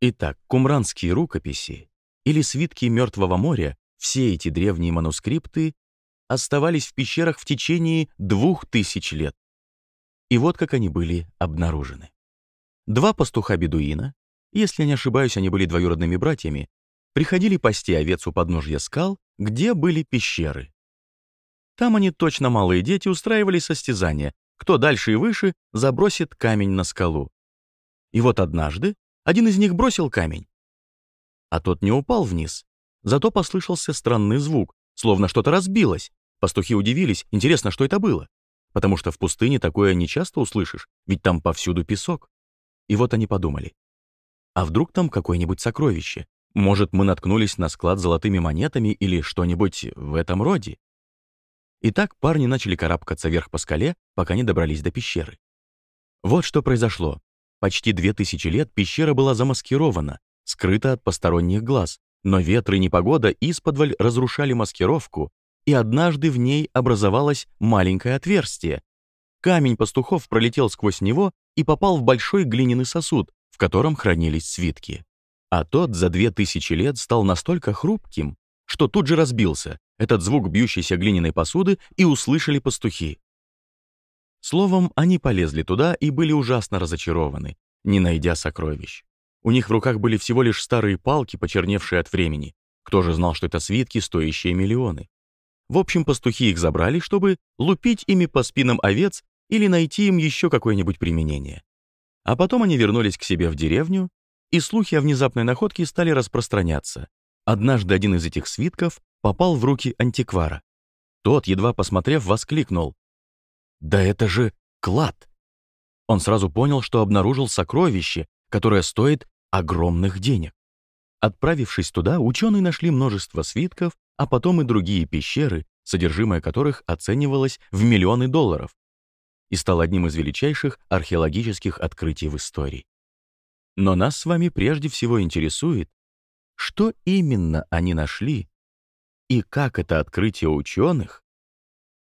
Итак, кумранские рукописи или свитки Мертвого моря, все эти древние манускрипты, оставались в пещерах в течение двух тысяч лет. И вот как они были обнаружены. Два пастуха-бедуина, если не ошибаюсь, они были двоюродными братьями, приходили пасти овец у подножья скал, где были пещеры. Там они, точно малые дети, устраивали состязания, кто дальше и выше забросит камень на скалу. И вот однажды один из них бросил камень, а тот не упал вниз. Зато послышался странный звук, словно что-то разбилось. Пастухи удивились, интересно, что это было. Потому что в пустыне такое не часто услышишь, ведь там повсюду песок. И вот они подумали. А вдруг там какое-нибудь сокровище? Может, мы наткнулись на склад с золотыми монетами или что-нибудь в этом роде? И так парни начали карабкаться вверх по скале, пока не добрались до пещеры. Вот что произошло. Почти две тысячи лет пещера была замаскирована, скрыта от посторонних глаз, но ветры и непогода исподволь разрушали маскировку, и однажды в ней образовалось маленькое отверстие. Камень пастухов пролетел сквозь него и попал в большой глиняный сосуд, в котором хранились свитки. А тот за две тысячи лет стал настолько хрупким, что тут же разбился, этот звук бьющейся глиняной посуды и услышали пастухи. Словом, они полезли туда и были ужасно разочарованы, не найдя сокровищ. У них в руках были всего лишь старые палки, почерневшие от времени. Кто же знал, что это свитки, стоящие миллионы? В общем, пастухи их забрали, чтобы лупить ими по спинам овец или найти им еще какое-нибудь применение. А потом они вернулись к себе в деревню, и слухи о внезапной находке стали распространяться. Однажды один из этих свитков попал в руки антиквара. Тот, едва посмотрев, воскликнул да это же клад! Он сразу понял, что обнаружил сокровище, которое стоит огромных денег. Отправившись туда, ученые нашли множество свитков, а потом и другие пещеры, содержимое которых оценивалось в миллионы долларов и стал одним из величайших археологических открытий в истории. Но нас с вами прежде всего интересует, что именно они нашли и как это открытие ученых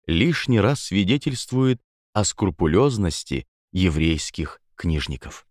лишний раз свидетельствует о скрупулезности еврейских книжников.